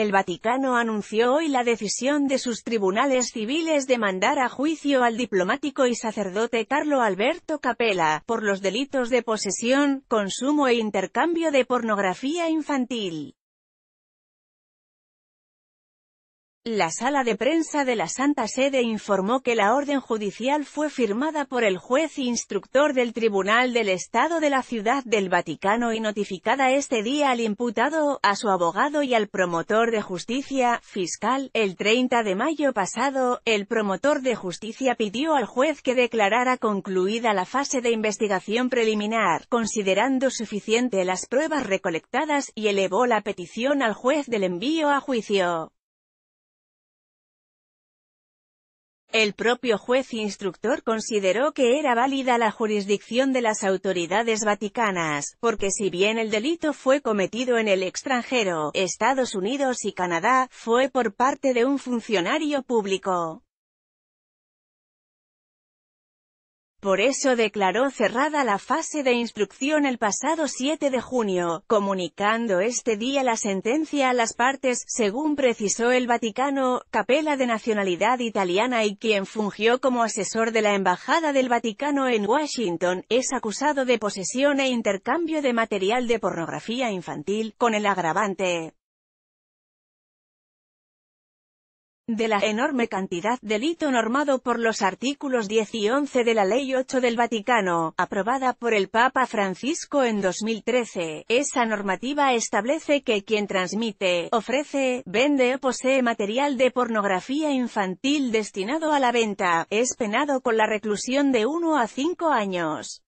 El Vaticano anunció hoy la decisión de sus tribunales civiles de mandar a juicio al diplomático y sacerdote Carlo Alberto Capella, por los delitos de posesión, consumo e intercambio de pornografía infantil. La sala de prensa de la Santa Sede informó que la orden judicial fue firmada por el juez e instructor del Tribunal del Estado de la Ciudad del Vaticano y notificada este día al imputado, a su abogado y al promotor de justicia, fiscal. El 30 de mayo pasado, el promotor de justicia pidió al juez que declarara concluida la fase de investigación preliminar, considerando suficiente las pruebas recolectadas, y elevó la petición al juez del envío a juicio. El propio juez instructor consideró que era válida la jurisdicción de las autoridades vaticanas, porque si bien el delito fue cometido en el extranjero, Estados Unidos y Canadá, fue por parte de un funcionario público. Por eso declaró cerrada la fase de instrucción el pasado 7 de junio, comunicando este día la sentencia a las partes, según precisó el Vaticano, Capela de nacionalidad italiana y quien fungió como asesor de la Embajada del Vaticano en Washington, es acusado de posesión e intercambio de material de pornografía infantil, con el agravante de la enorme cantidad de delito normado por los artículos 10 y 11 de la Ley 8 del Vaticano, aprobada por el Papa Francisco en 2013. Esa normativa establece que quien transmite, ofrece, vende o posee material de pornografía infantil destinado a la venta, es penado con la reclusión de 1 a 5 años.